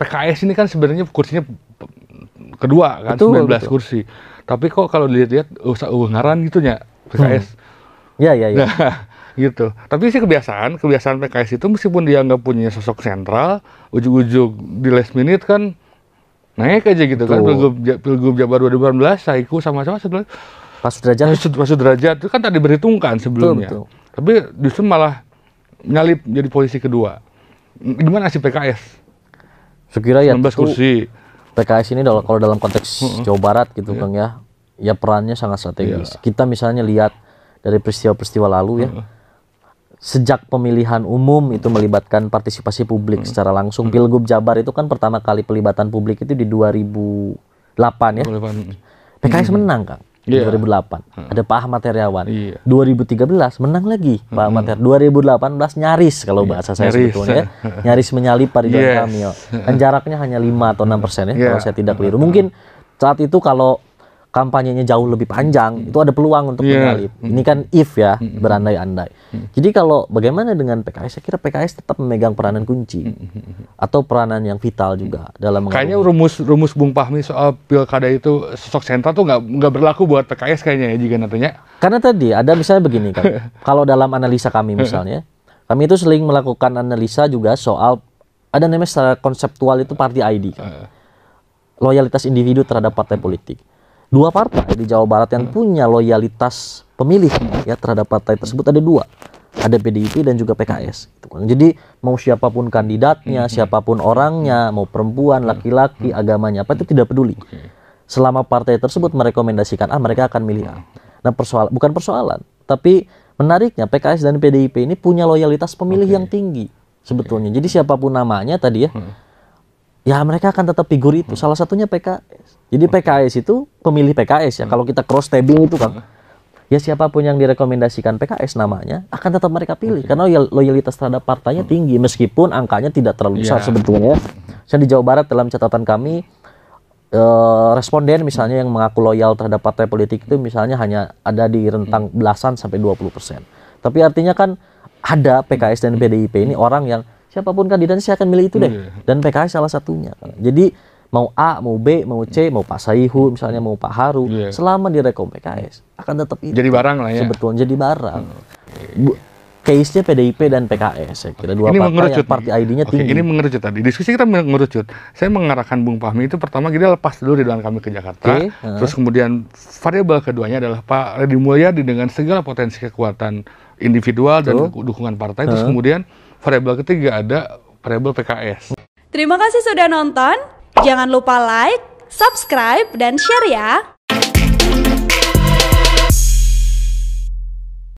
PKS ini kan sebenarnya kursinya kedua kan betul, 19 betul. kursi. Tapi kok kalau dilihat-lihat usah oh, oh, uh, ngaran gitu ya PKS. Iya hmm. iya iya. Nah, gitu. Tapi sih kebiasaan, kebiasaan PKS itu meskipun dia nggak punya sosok sentral, ujung-ujung di last minute kan naik aja gitu kan. Betul. kan pilgub pilgub Jabar 2018 Saiku sama sama sebelum pas derajat, pas eh, pas Sudrajat itu kan tadi berhitungkan sebelumnya Betul. tapi justru malah nyalip jadi posisi kedua gimana sih PKS Sekira ya 19 kursi. PKS ini dalam kalau dalam konteks Jawa Barat gitu yeah. Kang ya, ya perannya sangat strategis. Yeah. Kita misalnya lihat dari peristiwa-peristiwa lalu ya. Sejak pemilihan umum itu melibatkan partisipasi publik secara langsung. Pilgub Jabar itu kan pertama kali pelibatan publik itu di 2008 ya. 2008. PKS menang, Kang yeah. Iya. 2008 hmm. ada Pak Ahmad Heriawan. Yeah. Iya. 2013 menang lagi Pak hmm. Ahmad 2018 nyaris kalau iya. bahasa saya nyaris. sebetulnya ya. nyaris menyalip Pak Ridwan yes. Kamil. Dan jaraknya hanya 5 atau 6 persen ya yeah. kalau saya tidak keliru. Mungkin saat itu kalau kampanyenya jauh lebih panjang, hmm. itu ada peluang untuk yeah. Iya. menyalip. Hmm. Ini kan if ya, hmm. hmm. berandai-andai. Hmm. Jadi kalau bagaimana dengan PKS, saya kira PKS tetap memegang peranan kunci hmm. Hmm. hmm. atau peranan yang vital juga hmm. dalam Kayaknya rumus rumus Bung Pahmi soal pilkada itu sosok sentral tuh nggak nggak berlaku buat PKS kayaknya ya jika nantinya. Karena tadi ada misalnya begini kan, kalau dalam analisa kami misalnya, kami itu sering melakukan analisa juga soal ada namanya secara konseptual itu party ID kan. Eh. Loyalitas individu terhadap partai politik dua partai di Jawa Barat yang punya loyalitas pemilih ya terhadap partai tersebut ada dua ada PDIP dan juga PKS gitu kan. Jadi mau siapapun kandidatnya, mm-hmm. siapapun orangnya, mau perempuan, laki-laki, mm-hmm. agamanya apa itu tidak peduli. Selama partai tersebut merekomendasikan ah mereka akan milih A. Nah, persoalan bukan persoalan, tapi menariknya PKS dan PDIP ini punya loyalitas pemilih okay. yang tinggi sebetulnya. Jadi siapapun namanya tadi ya, hmm ya mereka akan tetap figur itu. Salah satunya PKS. Jadi PKS itu pemilih PKS ya. Kalau kita cross tabbing itu kan, ya siapapun yang direkomendasikan PKS namanya akan tetap mereka pilih karena loyalitas terhadap partainya hmm. tinggi meskipun angkanya tidak terlalu besar yeah. sebetulnya. Ya. Saya di Jawa Barat dalam catatan kami eh, responden misalnya yang mengaku loyal terhadap partai politik itu misalnya hanya ada di rentang belasan sampai 20 persen. Tapi artinya kan ada PKS dan PDIP ini hmm. orang yang siapapun kandidat saya akan milih itu deh. Iya. Dan PKS salah satunya. Jadi mau A, mau B, mau C, mau Pak Saihu misalnya mau Pak Haru, yeah. selama direkom PKS akan tetap itu. Jadi barang lah ya. Sebetulnya jadi barang. Hmm. Case-nya PDIP dan PKS, saya kira dua ini partai yang partai ID-nya tinggi. Oke, ini mengerucut tadi. Diskusi kita mengerucut. Saya mengarahkan Bung Fahmi itu pertama kita lepas dulu di Ridwan kami ke Jakarta. Okay. Terus kemudian variabel keduanya adalah Pak Redi Mulyadi dengan segala potensi kekuatan individual Tuh. dan dukungan partai. Terus kemudian variabel ketiga ada variabel PKS. Terima kasih sudah nonton. Jangan lupa like, subscribe, dan share ya.